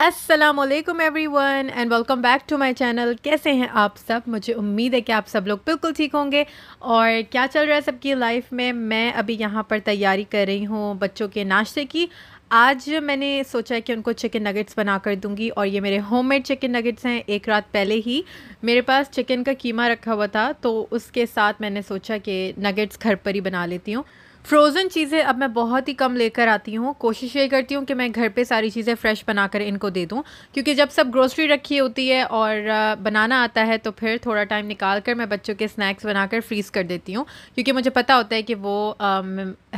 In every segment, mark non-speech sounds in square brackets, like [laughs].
Aslam everyone and welcome back to my channel कैसे हैं आप सब मुझे उम्मीद है कि आप सब लोग बिल्कुल ठीक होंगे और क्या चल रहा है सबकी लाइफ में मैं अभी यहाँ पर तैयारी कर रही हूँ बच्चों के नाश्ते की आज मैंने सोचा है कि उनको चिकन नगेट्स बना कर दूंगी और ये मेरे होममेड चिकन नगेट्स हैं एक रात पहले ही मेरे पास चिकन का कीमा रखा हुआ था तो उसके साथ मैंने सोचा कि नगेट्स घर पर ही बना लेती हूँ फ्रोज़न चीज़ें अब मैं बहुत ही कम लेकर आती हूँ कोशिश ये करती हूँ कि मैं घर पे सारी चीज़ें फ़्रेश बनाकर इनको दे दूँ क्योंकि जब सब ग्रोसरी रखी होती है और बनाना आता है तो फिर थोड़ा टाइम निकाल कर मैं बच्चों के स्नैक्स बनाकर फ्रीज़ कर देती हूँ क्योंकि मुझे पता होता है कि वो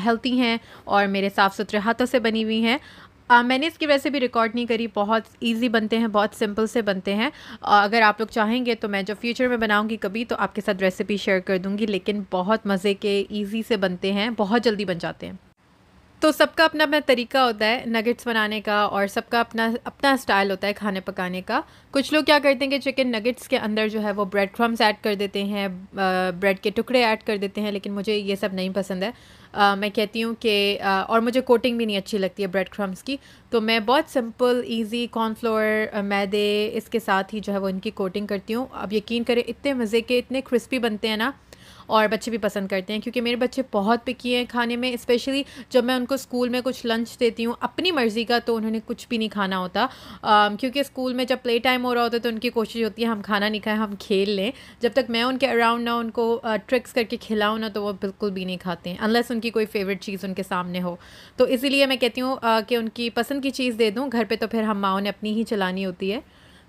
हेल्थी हैं और मेरे साफ़ सुथरे हाथों से बनी हुई हैं आ, मैंने इसकी वैसे भी रिकॉर्ड नहीं करी बहुत ईजी बनते हैं बहुत सिंपल से बनते हैं आ, अगर आप लोग चाहेंगे तो मैं जब फ्यूचर में बनाऊँगी कभी तो आपके साथ रेसिपी शेयर कर दूँगी लेकिन बहुत मज़े के ईजी से बनते हैं बहुत जल्दी बन जाते हैं तो सबका अपना अपना तरीका होता है नगेट्स बनाने का और सबका अपना अपना स्टाइल होता है खाने पकाने का कुछ लोग क्या करते हैं कि चिकन नगेट्स के अंदर जो है वो ब्रेड क्रम्स ऐड कर देते हैं ब्रेड के टुकड़े ऐड कर देते हैं लेकिन मुझे ये सब नहीं पसंद है आ, मैं कहती हूँ कि और मुझे कोटिंग भी नहीं अच्छी लगती है ब्रेड क्रम्स की तो मैं बहुत सिंपल इजी कॉर्नफ्लोर मैदे इसके साथ ही जो है वो इनकी कोटिंग करती हूँ अब यकीन करें इतने मज़े के इतने क्रिस्पी बनते हैं ना और बच्चे भी पसंद करते हैं क्योंकि मेरे बच्चे बहुत पिकी हैं खाने में स्पेशली जब मैं उनको स्कूल में कुछ लंच देती हूँ अपनी मर्ज़ी का तो उन्होंने कुछ भी नहीं खाना होता क्योंकि स्कूल में जब प्ले टाइम हो रहा होता है तो उनकी कोशिश होती है हम खाना नहीं खाएं हम खेल लें जब तक मैं उनके अराउंड ना उनको ट्रिक्स करके खिलाऊँ ना तो वो बिल्कुल भी नहीं खाते हैं अनलेस उनकी कोई फेवरेट चीज़ उनके सामने हो तो इसीलिए मैं कहती हूँ कि उनकी पसंद की चीज़ दे दूँ घर पर तो फिर हम माओ ने अपनी ही चलानी होती है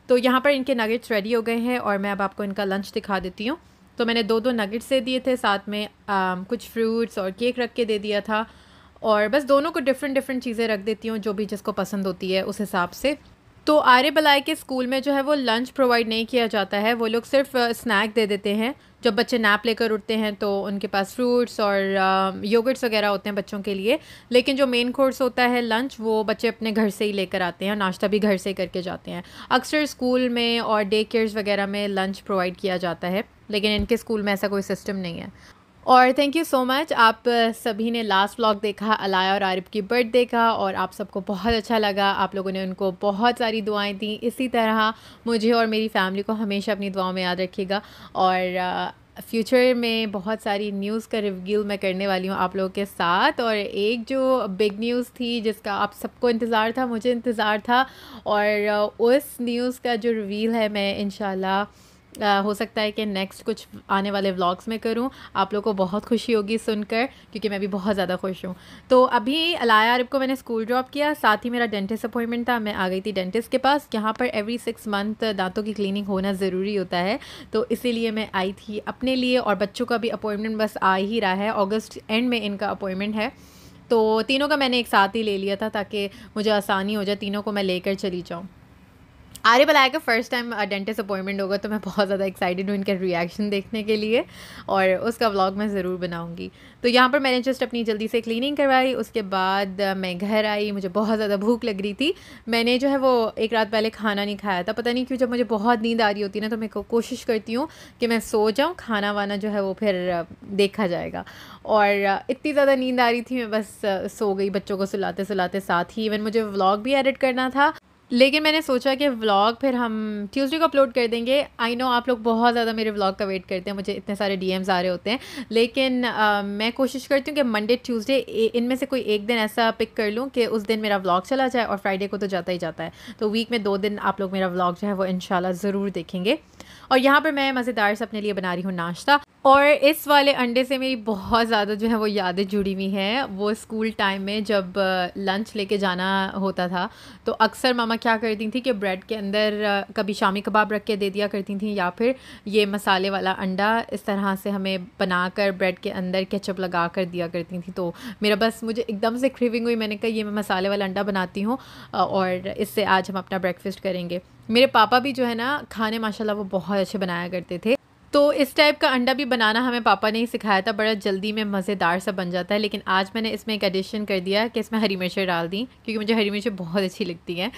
तो यहाँ पर इनके नगेट्स रेडी हो गए हैं और मैं अब आपको इनका लंच दिखा देती हूँ तो मैंने दो दो नगेट्स दे दिए थे साथ में आ, um, कुछ फ्रूट्स और केक रख के दे दिया था और बस दोनों को डिफरेंट डिफरेंट चीज़ें रख देती हूँ जो भी जिसको पसंद होती है उस हिसाब से तो आर्य बलाई के स्कूल में जो है वो लंच प्रोवाइड नहीं किया जाता है वो लोग सिर्फ स्नैक uh, दे देते हैं जब बच्चे नैप लेकर उठते हैं तो उनके पास फ्रूट्स और योगर्ट्स um, वगैरह होते हैं बच्चों के लिए लेकिन जो मेन कोर्स होता है लंच वो बच्चे अपने घर से ही लेकर आते हैं नाश्ता भी घर से करके जाते हैं अक्सर स्कूल में और डे केयर्स वगैरह में लंच प्रोवाइड किया जाता है लेकिन इनके स्कूल में ऐसा कोई सिस्टम नहीं है और थैंक यू सो मच आप uh, सभी ने लास्ट व्लॉग देखा अलाया और आरिफ की बर्थ देखा और आप सबको बहुत अच्छा लगा आप लोगों ने उनको बहुत सारी दुआएं दी इसी तरह मुझे और मेरी फैमिली को हमेशा अपनी दुआओं में याद रखिएगा और फ्यूचर uh, में बहुत सारी न्यूज़ का रिव्यू मैं करने वाली हूँ आप लोगों के साथ और एक जो बिग न्यूज़ थी जिसका आप सबको इंतज़ार था मुझे इंतज़ार था और uh, उस न्यूज़ का जो रिवील है मैं इन हो सकता है कि नेक्स्ट कुछ आने वाले व्लॉग्स में करूँ आप लोग को बहुत खुशी होगी सुनकर क्योंकि मैं भी बहुत ज़्यादा खुश हूँ तो अभी अलाया अरब को मैंने स्कूल ड्रॉप किया साथ ही मेरा डेंटिस्ट अपॉइंटमेंट था मैं आ गई थी डेंटिस्ट के पास यहाँ पर एवरी सिक्स मंथ दांतों की क्लिनिक होना ज़रूरी होता है तो इसीलिए मैं आई थी अपने लिए और बच्चों का भी अपॉइंटमेंट बस आ ही रहा है अगस्त एंड में इनका अपॉइंटमेंट है तो तीनों का मैंने एक साथ ही ले लिया था ताकि मुझे आसानी हो जाए तीनों को मैं लेकर चली जाऊँ आर्य बलाया का फर्स्ट टाइम डेंटिस्ट अपॉइंटमेंट होगा तो मैं बहुत ज़्यादा एक्साइटेड हूँ इनका रिएक्शन देखने के लिए और उसका व्लॉग मैं ज़रूर बनाऊँगी तो यहाँ पर मैंने जस्ट अपनी जल्दी से क्लीनिंग करवाई उसके बाद uh, मैं घर आई मुझे बहुत ज़्यादा भूख लग रही थी मैंने जो है वो एक रात पहले खाना नहीं खाया था पता नहीं क्यों जब मुझे बहुत नींद आ रही होती है ना तो मैं कोशिश करती हूँ कि मैं सो जाऊँ खाना वाना जो है वो फिर uh, देखा जाएगा और uh, इतनी ज़्यादा नींद आ रही थी मैं बस सो गई बच्चों को सुलाते सुलाते साथ ही इवन मुझे व्लॉग भी एडिट करना था लेकिन मैंने सोचा कि व्लॉग फिर हम ट्यूसडे को अपलोड कर देंगे आई नो आप लोग बहुत ज़्यादा मेरे व्लॉग का वेट करते हैं मुझे इतने सारे डी आ रहे होते हैं लेकिन आ, मैं कोशिश करती हूँ कि मंडे ट्यूसडे इनमें से कोई एक दिन ऐसा पिक कर लूँ कि उस दिन मेरा व्लॉग चला जाए और फ्राइडे को तो जाता ही जाता है तो वीक में दो दिन आप लोग मेरा व्लॉग जो है वो इन ज़रूर देखेंगे और यहाँ पर मैं मज़ेदार से अपने लिए बना रही हूँ नाश्ता और इस वाले अंडे से मेरी बहुत ज़्यादा जो है वो यादें जुड़ी हुई हैं वो स्कूल टाइम में जब लंच लेके जाना होता था तो अक्सर मामा क्या करती थी कि ब्रेड के अंदर कभी शामी कबाब रख के दे दिया करती थी या फिर ये मसाले वाला अंडा इस तरह से हमें बना कर ब्रेड के अंदर केचप लगा कर दिया करती थी तो मेरा बस मुझे एकदम से क्रेविंग हुई मैंने कहा ये मैं मसाले वाला अंडा बनाती हूँ और इससे आज हम अपना ब्रेकफास्ट करेंगे मेरे पापा भी जो है ना खाने माशाल्लाह वो बहुत अच्छे बनाया करते थे तो इस टाइप का अंडा भी बनाना हमें पापा ने ही सिखाया था बड़ा जल्दी में मज़ेदार सा बन जाता है लेकिन आज मैंने इसमें एक एडिशन कर दिया कि इसमें हरी मिर्चें डाल दी क्योंकि मुझे हरी मिर्चें बहुत अच्छी लगती हैं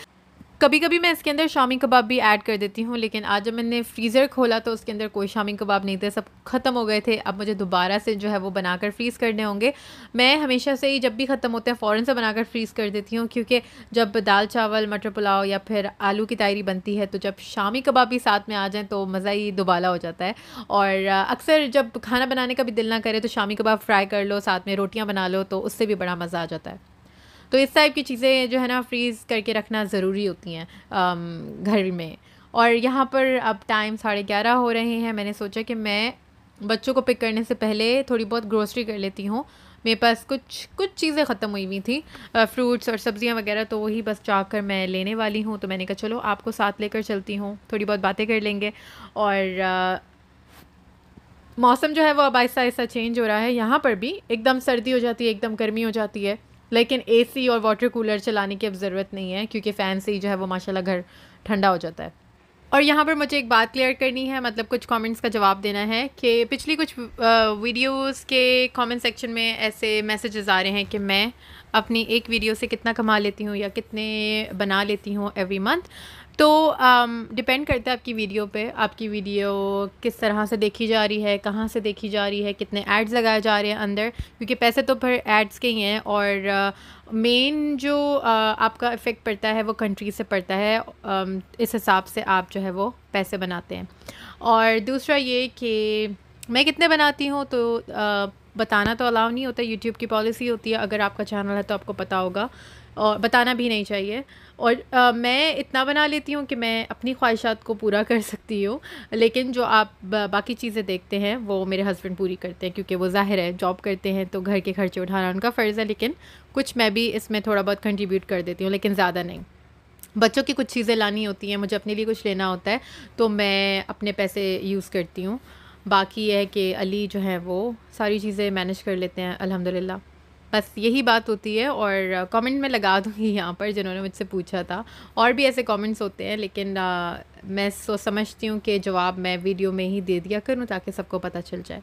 कभी कभी मैं इसके अंदर शामी कबाब भी ऐड कर देती हूँ लेकिन आज जब मैंने फ्रीज़र खोला तो उसके अंदर कोई शामी कबाब नहीं थे सब ख़त्म हो गए थे अब मुझे दोबारा से जो है वो बनाकर फ्रीज़ करने होंगे मैं हमेशा से ही जब भी ख़त्म होते हैं फ़ौरन से बनाकर फ्रीज़ कर देती हूँ क्योंकि जब दाल चावल मटर पुलाव या फिर आलू की तैयारी बनती है तो जब शामी कबाब भी साथ में आ जाएँ तो मज़ा ही दुबाला हो जाता है और अक्सर जब खाना बनाने का भी दिल ना करे तो शामी कबाब फ्राई कर लो साथ में रोटियाँ बना लो तो उससे भी बड़ा मज़ा आ जाता है तो इस टाइप की चीज़ें जो है ना फ्रीज़ करके रखना ज़रूरी होती हैं um, घर में और यहाँ पर अब टाइम साढ़े ग्यारह हो रहे हैं मैंने सोचा कि मैं बच्चों को पिक करने से पहले थोड़ी बहुत ग्रोसरी कर लेती हूँ मेरे पास कुछ कुछ चीज़ें ख़त्म हुई हुई थी फ्रूट्स और सब्ज़ियाँ वगैरह तो वही बस चाह कर मैं लेने वाली हूँ तो मैंने कहा चलो आपको साथ लेकर चलती हूँ थोड़ी बहुत बातें कर लेंगे और आ, मौसम जो है वो अब आहिस्ता आहिस्ता चेंज हो रहा है यहाँ पर भी एकदम सर्दी हो जाती है एकदम गर्मी हो जाती है लेकिन एसी और वाटर कूलर चलाने की अब ज़रूरत नहीं है क्योंकि फ़ैन से ही जो है वो माशाल्लाह घर ठंडा हो जाता है और यहाँ पर मुझे एक बात क्लियर करनी है मतलब कुछ कमेंट्स का जवाब देना है कि पिछली कुछ वीडियोस के कमेंट सेक्शन में ऐसे मैसेजेस आ रहे हैं कि मैं अपनी एक वीडियो से कितना कमा लेती हूँ या कितने बना लेती हूँ एवरी मंथ तो डिपेंड um, करता है आपकी वीडियो पे आपकी वीडियो किस तरह से देखी जा रही है कहाँ से देखी जा रही है कितने एड्स लगाए जा रहे हैं अंदर क्योंकि पैसे तो फिर एड्स के ही हैं और मेन uh, जो uh, आपका इफ़ेक्ट पड़ता है वो कंट्री से पड़ता है um, इस हिसाब से आप जो है वो पैसे बनाते हैं और दूसरा ये कि मैं कितने बनाती हूँ तो uh, बताना तो अलाउ नहीं होता यूट्यूब की पॉलिसी होती है अगर आपका चैनल है तो आपको पता होगा और बताना भी नहीं चाहिए और आ, मैं इतना बना लेती हूँ कि मैं अपनी ख्वाहिशात को पूरा कर सकती हूँ लेकिन जो आप बाकी चीज़ें देखते हैं वो मेरे हस्बैंड पूरी करते हैं क्योंकि वो ज़ाहिर है जॉब करते हैं तो घर के खर्चे उठाना उनका फ़र्ज़ है लेकिन कुछ मैं भी इसमें थोड़ा बहुत कंट्रीब्यूट कर देती हूँ लेकिन ज़्यादा नहीं बच्चों की कुछ चीज़ें लानी होती हैं मुझे अपने लिए कुछ लेना होता है तो मैं अपने पैसे यूज़ करती हूँ बाकी यह है कि अली जो है वो सारी चीज़ें मैनेज कर लेते हैं अलहमदिल्ला बस यही बात होती है और कमेंट में लगा दूँगी यहाँ पर जिन्होंने मुझसे पूछा था और भी ऐसे कमेंट्स होते हैं लेकिन आ, मैं सो समझती हूँ कि जवाब मैं वीडियो में ही दे दिया करूँ ताकि सबको पता चल जाए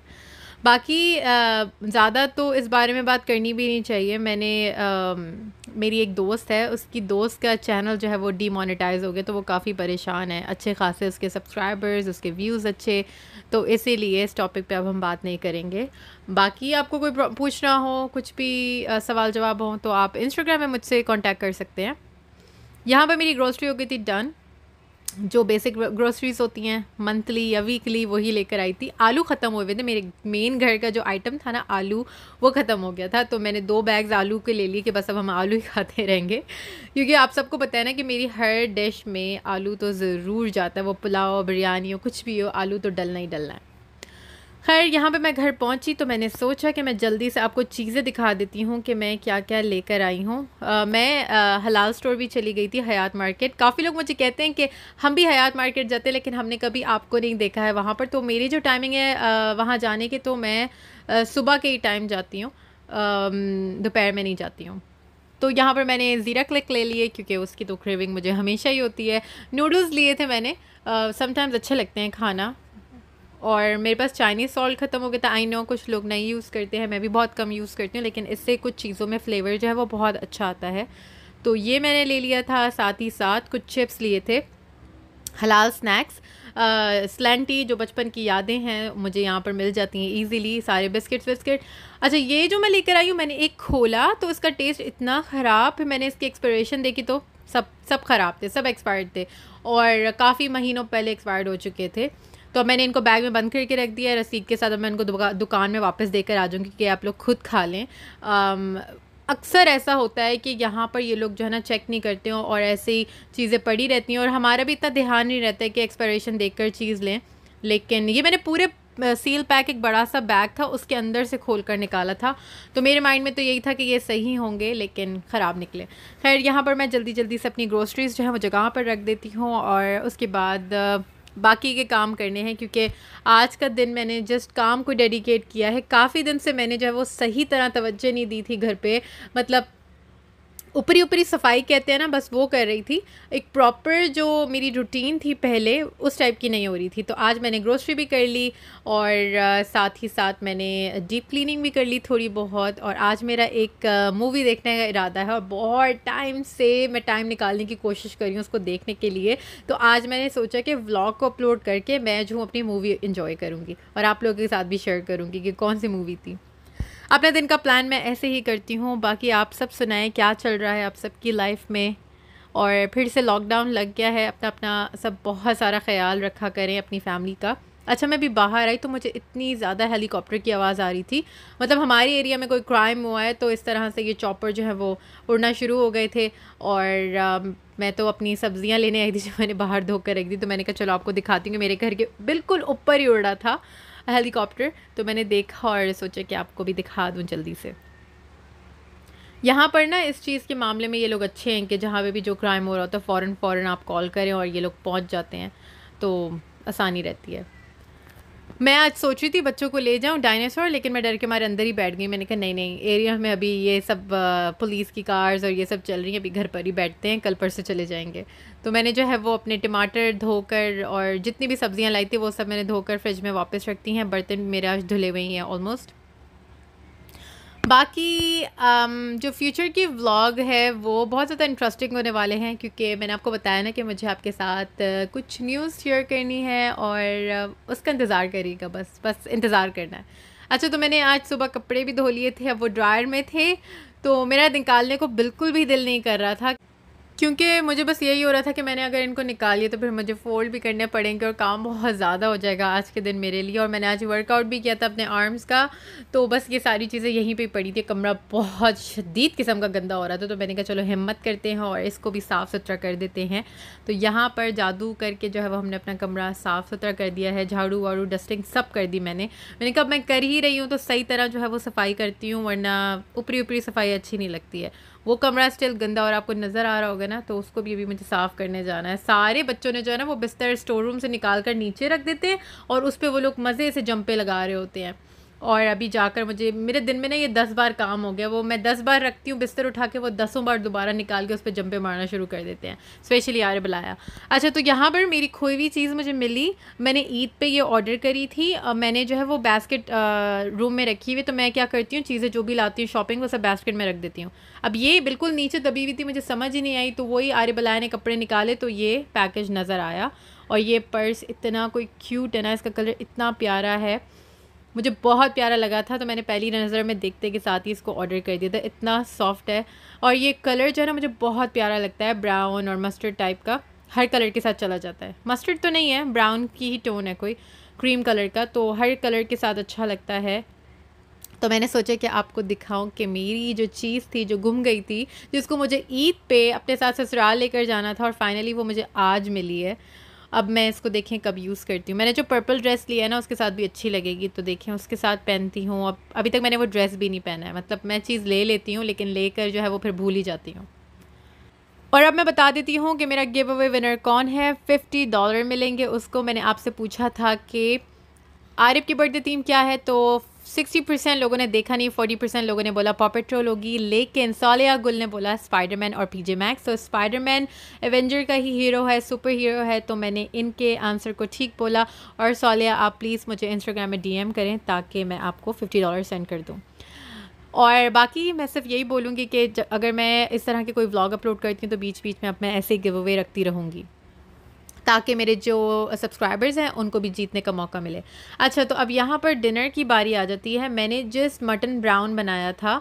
बाकी ज़्यादा तो इस बारे में बात करनी भी नहीं चाहिए मैंने आ, मेरी एक दोस्त है उसकी दोस्त का चैनल जो है वो डीमोनेटाइज हो गया तो वो काफ़ी परेशान है अच्छे खासे उसके सब्सक्राइबर्स उसके व्यूज़ अच्छे तो इसीलिए इस टॉपिक पे अब हम बात नहीं करेंगे बाकी आपको कोई पूछना हो कुछ भी आ, सवाल जवाब हो तो आप इंस्टाग्राम में मुझसे कॉन्टैक्ट कर सकते हैं यहाँ पर मेरी ग्रोसरी हो गई थी डन जो बेसिक ग्रोसरीज होती हैं मंथली या वीकली वही लेकर आई थी आलू ख़त्म हो गए थे मेरे मेन घर का जो आइटम था ना आलू वो ख़त्म हो गया था तो मैंने दो बैग्स आलू के ले लिए कि बस अब हम आलू ही [laughs] खाते रहेंगे क्योंकि आप सबको पता है ना कि मेरी हर डिश में आलू तो ज़रूर जाता है वो पुलाव बिरयानी हो कुछ भी हो आलू तो डलना ही डलना है खैर यहाँ पे मैं घर पहुँची तो मैंने सोचा कि मैं जल्दी से आपको चीज़ें दिखा देती हूँ कि मैं क्या क्या लेकर आई हूँ मैं आ, हलाल स्टोर भी चली गई थी हयात मार्केट काफ़ी लोग मुझे कहते हैं कि हम भी हयात मार्केट जाते हैं लेकिन हमने कभी आपको नहीं देखा है वहाँ पर तो मेरी जो टाइमिंग है वहाँ जाने की तो मैं सुबह के ही टाइम जाती हूँ दोपहर में नहीं जाती हूँ तो यहाँ पर मैंने ज़ीरा क्लिक ले लिए क्योंकि उसकी तो क्रेविंग मुझे हमेशा ही होती है नूडल्स लिए थे मैंने समटाइम्स अच्छे लगते हैं खाना और मेरे पास चाइनीज़ सॉल्ट ख़त्म हो गया था आई नो कुछ लोग नहीं यूज़ करते हैं मैं भी बहुत कम यूज़ करती हूँ लेकिन इससे कुछ चीज़ों में फ्लेवर जो है वो बहुत अच्छा आता है तो ये मैंने ले लिया था साथ ही साथ कुछ चिप्स लिए थे हलाल स्नैक्स स्लेंटी जो बचपन की यादें हैं मुझे यहाँ पर मिल जाती हैं इजीली सारे बिस्किट्स बिस्किट अच्छा ये जो मैं लेकर आई हूँ मैंने एक खोला तो इसका टेस्ट इतना ख़राब मैंने इसकी एक्सपायरेशन देखी तो सब सब ख़राब थे सब एक्सपायर्ड थे और काफ़ी महीनों पहले एक्सपायर्ड हो चुके थे तो मैंने इनको बैग में बंद करके रख दिया रसीद के साथ अब मैं इनको दुकान में वापस देकर आ जाऊँगी कि आप लोग खुद खा लें अक्सर ऐसा होता है कि यहाँ पर ये लोग जो है ना चेक नहीं करते हों और ऐसी चीज़ें पड़ी रहती हैं और हमारा भी इतना ध्यान नहीं रहता है कि एक्सपायरेशन देख कर चीज़ लें लेकिन ये मैंने पूरे सील पैक एक बड़ा सा बैग था उसके अंदर से खोल कर निकाला था तो मेरे माइंड में तो यही था कि ये सही होंगे लेकिन ख़राब निकले खैर यहाँ पर मैं जल्दी जल्दी से अपनी ग्रोसरीज़ जो है वो जगह पर रख देती हूँ और उसके बाद बाकी के काम करने हैं क्योंकि आज का दिन मैंने जस्ट काम को डेडिकेट किया है काफ़ी दिन से मैंने जो है वो सही तरह तवज्जो नहीं दी थी घर पे मतलब ऊपरी ऊपरी सफाई कहते हैं ना बस वो कर रही थी एक प्रॉपर जो मेरी रूटीन थी पहले उस टाइप की नहीं हो रही थी तो आज मैंने ग्रोसरी भी कर ली और साथ ही साथ मैंने डीप क्लीनिंग भी कर ली थोड़ी बहुत और आज मेरा एक मूवी देखने का इरादा है और बहुत टाइम से मैं टाइम निकालने की कोशिश कर रही हूँ उसको देखने के लिए तो आज मैंने सोचा कि व्लॉग को अपलोड करके मैं जो अपनी मूवी इन्जॉय करूँगी और आप लोगों के साथ भी शेयर करूँगी कि कौन सी मूवी थी अपने दिन का प्लान मैं ऐसे ही करती हूँ बाकी आप सब सुनाएं क्या चल रहा है आप सबकी लाइफ में और फिर से लॉकडाउन लग गया है अपना अपना सब बहुत सारा ख्याल रखा करें अपनी फैमिली का अच्छा मैं भी बाहर आई तो मुझे इतनी ज़्यादा हेलीकॉप्टर की आवाज़ आ रही थी मतलब हमारे एरिया में कोई क्राइम हुआ है तो इस तरह से ये चॉपर जो है वो उड़ना शुरू हो गए थे और आ, मैं तो अपनी सब्ज़ियाँ लेने आई थी जो मैंने बाहर धो कर रख दी तो मैंने कहा चलो आपको दिखाती हूँ मेरे घर के बिल्कुल ऊपर ही उड़ रहा था हेलीकॉप्टर तो मैंने देखा और सोचा कि आपको भी दिखा दूँ जल्दी से यहाँ पर ना इस चीज़ के मामले में ये लोग अच्छे हैं कि जहाँ पे भी जो क्राइम हो रहा होता है फ़ौर फ़ौर आप कॉल करें और ये लोग पहुँच जाते हैं तो आसानी रहती है मैं आज सोच रही थी बच्चों को ले जाऊँ डायनासोर लेकिन मैं डर के मारे अंदर ही बैठ गई मैंने कहा नहीं नहीं एरिया में अभी ये सब पुलिस की कार्स और ये सब चल रही हैं अभी घर पर ही बैठते हैं कल पर से चले जाएंगे तो मैंने जो है वो अपने टमाटर धोकर और जितनी भी सब्ज़ियाँ लाई थी वो सब मैंने धोकर फ्रिज में वापस रखती हैं बर्तन मेरे आज धुले हुए हैं ऑलमोस्ट बाकी um, जो फ्यूचर की व्लॉग है वो बहुत ज़्यादा इंटरेस्टिंग होने वाले हैं क्योंकि मैंने आपको बताया ना कि मुझे आपके साथ uh, कुछ न्यूज़ शेयर करनी है और uh, उसका इंतज़ार करिएगा बस बस इंतज़ार करना है अच्छा तो मैंने आज सुबह कपड़े भी धो लिए थे अब वो ड्रायर में थे तो मेरा निकालने को बिल्कुल भी दिल नहीं कर रहा था क्योंकि मुझे बस यही हो रहा था कि मैंने अगर इनको लिया तो फिर मुझे फ़ोल्ड भी करने पड़ेंगे और काम बहुत ज़्यादा हो जाएगा आज के दिन मेरे लिए और मैंने आज वर्कआउट भी किया था अपने आर्म्स का तो बस ये सारी चीज़ें यहीं पर पड़ी थी कमरा बहुत शदीद किस्म का गंदा हो रहा था तो मैंने कहा चलो हिम्मत करते हैं और इसको भी साफ़ सुथरा कर देते हैं तो यहाँ पर जादू करके जो है वो हमने अपना कमरा साफ़ सुथरा कर दिया है झाड़ू वाड़ू डस्टिंग सब कर दी मैंने मैंने कहा मैं कर ही रही हूँ तो सही तरह जो है वो सफाई करती हूँ वरना ऊपरी ऊपरी सफाई अच्छी नहीं लगती है वो कमरा स्टिल गंदा और आपको नज़र आ रहा होगा ना तो उसको भी अभी मुझे साफ़ करने जाना है सारे बच्चों ने जो है ना वो बिस्तर स्टोर रूम से निकाल कर नीचे रख देते हैं और उस पर वो लोग मज़े से जंपे लगा रहे होते हैं और अभी जाकर मुझे मेरे दिन में ना ये दस बार काम हो गया वो मैं दस बार रखती हूँ बिस्तर उठा के वो दसों बार दोबारा निकाल के उस पर जंपे मारना शुरू कर देते हैं स्पेशली आर बुलाया अच्छा तो यहाँ पर मेरी खोई हुई चीज़ मुझे मिली मैंने ईद पे ये ऑर्डर करी थी और मैंने जो है वो बास्केट रूम में रखी हुई तो मैं क्या करती हूँ चीज़ें जो भी लाती हूँ शॉपिंग वो सब बास्केट में रख देती हूँ अब ये बिल्कुल नीचे दबी हुई थी मुझे समझ ही नहीं आई तो वही आर्य बलाया ने कपड़े निकाले तो ये पैकेज नज़र आया और ये पर्स इतना कोई क्यूट है ना इसका कलर इतना प्यारा है मुझे बहुत प्यारा लगा था तो मैंने पहली नज़र में देखते के साथ ही इसको ऑर्डर कर दिया था इतना सॉफ्ट है और ये कलर जो है ना मुझे बहुत प्यारा लगता है ब्राउन और मस्टर्ड टाइप का हर कलर के साथ चला जाता है मस्टर्ड तो नहीं है ब्राउन की ही टोन है कोई क्रीम कलर का तो हर कलर के साथ अच्छा लगता है तो मैंने सोचा कि आपको दिखाऊं कि मेरी जो चीज़ थी जो गुम गई थी जिसको मुझे ईद पे अपने साथ ससुराल लेकर जाना था और फाइनली वो मुझे आज मिली है अब मैं इसको देखें कब यूज़ करती हूँ मैंने जो पर्पल ड्रेस लिया है ना उसके साथ भी अच्छी लगेगी तो देखें उसके साथ पहनती हूँ अब अभी तक मैंने वो ड्रेस भी नहीं पहना है मतलब मैं चीज़ ले लेती हूँ लेकिन लेकर जो है वो फिर भूल ही जाती हूँ और अब मैं बता देती हूँ कि मेरा गिव अवे विनर कौन है फिफ्टी डॉलर मिलेंगे उसको मैंने आपसे पूछा था कि आरिफ की बर्थडे थीम क्या है तो सिक्सटी परसेंट लोगों ने देखा नहीं फोर्टी परसेंट लोगों ने बोला पॉपेट्रोल होगी लेकिन सोलिया गुल ने बोला स्पाइडरमैन और पीजे मैक्स तो स्पाइडरमैन एवेंजर का ही हीरो है सुपर हीरो है तो मैंने इनके आंसर को ठीक बोला और सोलिया आप प्लीज़ मुझे इंस्टाग्राम में डीएम करें ताकि मैं आपको फिफ्टी डॉलर सेंड कर दूँ और बाकी मैं सिर्फ यही बोलूँगी कि अगर मैं इस तरह के कोई व्लॉग अपलोड करती हूँ तो बीच बीच में अब मैं ऐसे गिव अवे रखती रहूँगी ताकि मेरे जो सब्सक्राइबर्स हैं उनको भी जीतने का मौका मिले अच्छा तो अब यहाँ पर डिनर की बारी आ जाती है मैंने जस्ट मटन ब्राउन बनाया था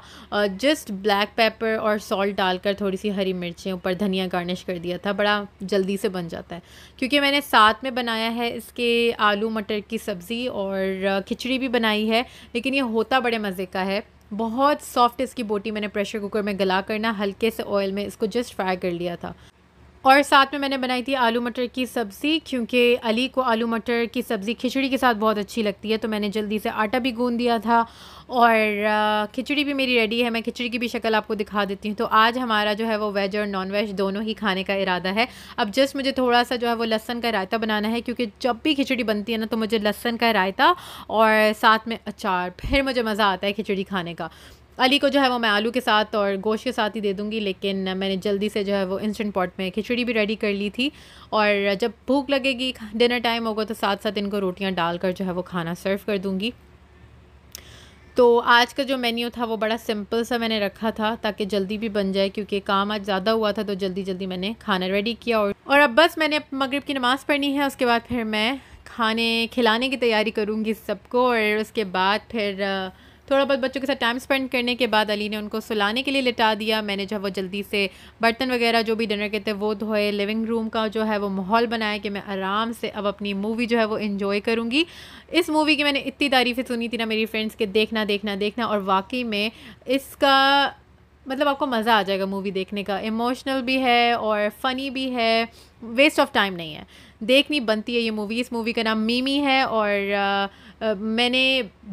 जस्ट ब्लैक पेपर और सॉल्ट डालकर थोड़ी सी हरी मिर्चें ऊपर धनिया गार्निश कर दिया था बड़ा जल्दी से बन जाता है क्योंकि मैंने साथ में बनाया है इसके आलू मटर की सब्ज़ी और खिचड़ी भी बनाई है लेकिन ये होता बड़े मज़े का है बहुत सॉफ्ट इसकी बोटी मैंने प्रेशर कुकर में गला करना हल्के से ऑयल में इसको जस्ट फ्राई कर लिया था और साथ में मैंने बनाई थी आलू मटर की सब्ज़ी क्योंकि अली को आलू मटर की सब्ज़ी खिचड़ी के साथ बहुत अच्छी लगती है तो मैंने जल्दी से आटा भी गूँध दिया था और खिचड़ी भी मेरी रेडी है मैं खिचड़ी की भी शक्ल आपको दिखा देती हूँ तो आज हमारा जो है वो वेज और नॉन वेज दोनों ही खाने का इरादा है अब जस्ट मुझे थोड़ा सा जो है वो लहसन का रायता बनाना है क्योंकि जब भी खिचड़ी बनती है ना तो मुझे लहसन का रायता और साथ में अचार फिर मुझे मज़ा आता है खिचड़ी खाने का अली को जो है वो मैं आलू के साथ और गोश्त के साथ ही दे दूँगी लेकिन मैंने जल्दी से जो है वो इंस्टेंट पॉट में खिचड़ी भी रेडी कर ली थी और जब भूख लगेगी डिनर टाइम होगा तो साथ साथ इनको रोटियाँ डाल कर जो है वो खाना सर्व कर दूँगी तो आज का जो मेन्यू था वो बड़ा सिंपल सा मैंने रखा था ताकि जल्दी भी बन जाए क्योंकि काम आज ज़्यादा हुआ था तो जल्दी जल्दी मैंने खाना रेडी किया और और अब बस मैंने मगरिब की नमाज़ पढ़नी है उसके बाद फिर मैं खाने खिलाने की तैयारी करूँगी सबको और उसके बाद फिर आ, थोड़ा बहुत बच्चों के साथ टाइम स्पेंड करने के बाद अली ने उनको सुलाने के लिए लिटा दिया मैंने जो है वो जल्दी से बर्तन वगैरह जो भी डिनर के थे वो धोए लिविंग रूम का जो है वो माहौल बनाया कि मैं आराम से अब अपनी मूवी जो है वो इन्जॉय करूँगी इस मूवी की मैंने इतनी तारीफ़ें सुनी थी ना मेरी फ्रेंड्स के देखना देखना देखना और वाकई में इसका मतलब आपको मज़ा आ जाएगा मूवी देखने का इमोशनल भी है और फ़नी भी है वेस्ट ऑफ टाइम नहीं है देखनी बनती है ये मूवी इस मूवी का नाम मीमी है और मैंने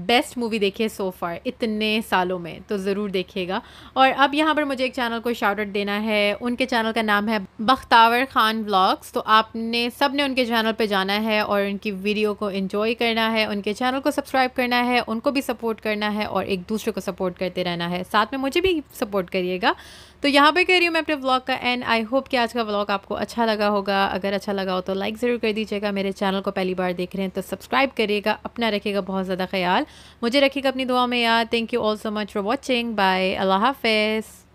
बेस्ट मूवी देखी है सो फार इतने सालों में तो ज़रूर देखिएगा और अब यहाँ पर मुझे एक चैनल को आउट देना है उनके चैनल का नाम है बख्तावर खान ब्लॉग्स तो आपने सब ने उनके चैनल पर जाना है और उनकी वीडियो को इन्जॉय करना है उनके चैनल को सब्सक्राइब करना है उनको भी सपोर्ट करना है और एक दूसरे को सपोर्ट करते रहना है साथ में मुझे भी सपोर्ट करिएगा तो यहाँ पे कह रही हूँ मैं अपने व्लॉग का एंड आई होप कि आज का व्लॉग आपको अच्छा लगा होगा अगर अच्छा लगा हो तो लाइक ज़रूर कर दीजिएगा मेरे चैनल को पहली बार देख रहे हैं तो सब्सक्राइब करिएगा अपना रखिएगा बहुत ज़्यादा ख्याल मुझे रखिएगा अपनी दुआ में याद thank you all so much for watching bye अल्लाह हाफिज़